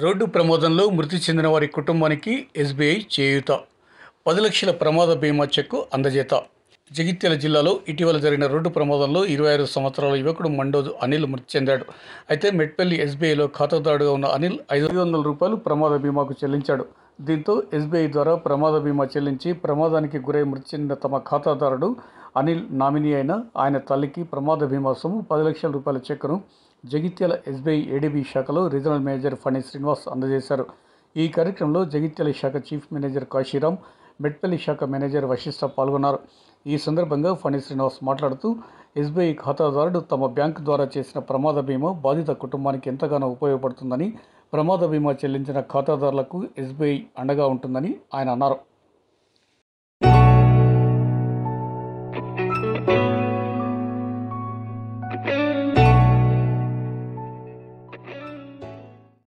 road ప్రమాదంలో మృతి చెందిన వారి కుటుంబానికి ఎస్బీఐ చేయూత పది లక్షల ప్రమాద బీమా చెక్కు అందజేత జగిత్యాల జిల్లాలో ఇటీవల జరిగిన రోడ్డు ప్రమాదంలో ఇరవై ఆరు సంవత్సరాల యువకుడు మండోజు అనిల్ మృతి చెందాడు అయితే మెట్పల్లి ఎస్బీఐలో ఖాతాదారుడుగా ఉన్న అనిల్ ఐదు వందల రూపాయలు ప్రమాద బీమాకు చెల్లించాడు దీంతో ఎస్బీఐ ద్వారా ప్రమాద బీమా చెల్లించి ప్రమాదానికి గురై మృతి చెందిన తమ ఖాతాదారుడు అనిల్ నామినీ అయిన ఆయన తల్లికి ప్రమాద బీమా సొమ్ము పది లక్షల రూపాయల చెక్కును జగిత్యాల ఎస్బీఐ ఏడీబీ శాఖలో రీజనల్ మేనేజర్ ఫణి శ్రీనివాస్ అందజేశారు ఈ కార్యక్రమంలో జగిత్యాల శాఖ చీఫ్ మేనేజర్ కాశీరామ్ మెట్పల్లి శాఖ మేనేజర్ వశిష్ట పాల్గొన్నారు ఈ సందర్భంగా ఫణి శ్రీనివాస్ మాట్లాడుతూ ఎస్బీఐ ఖాతాదారుడు తమ బ్యాంకు ద్వారా చేసిన ప్రమాద బీమా బాధిత కుటుంబానికి ఎంతగానో ఉపయోగపడుతుందని ప్రమాద బీమా చెల్లించిన ఖాతాదారులకు ఎస్బీఐ అండగా ఉంటుందని ఆయన అన్నారు thank you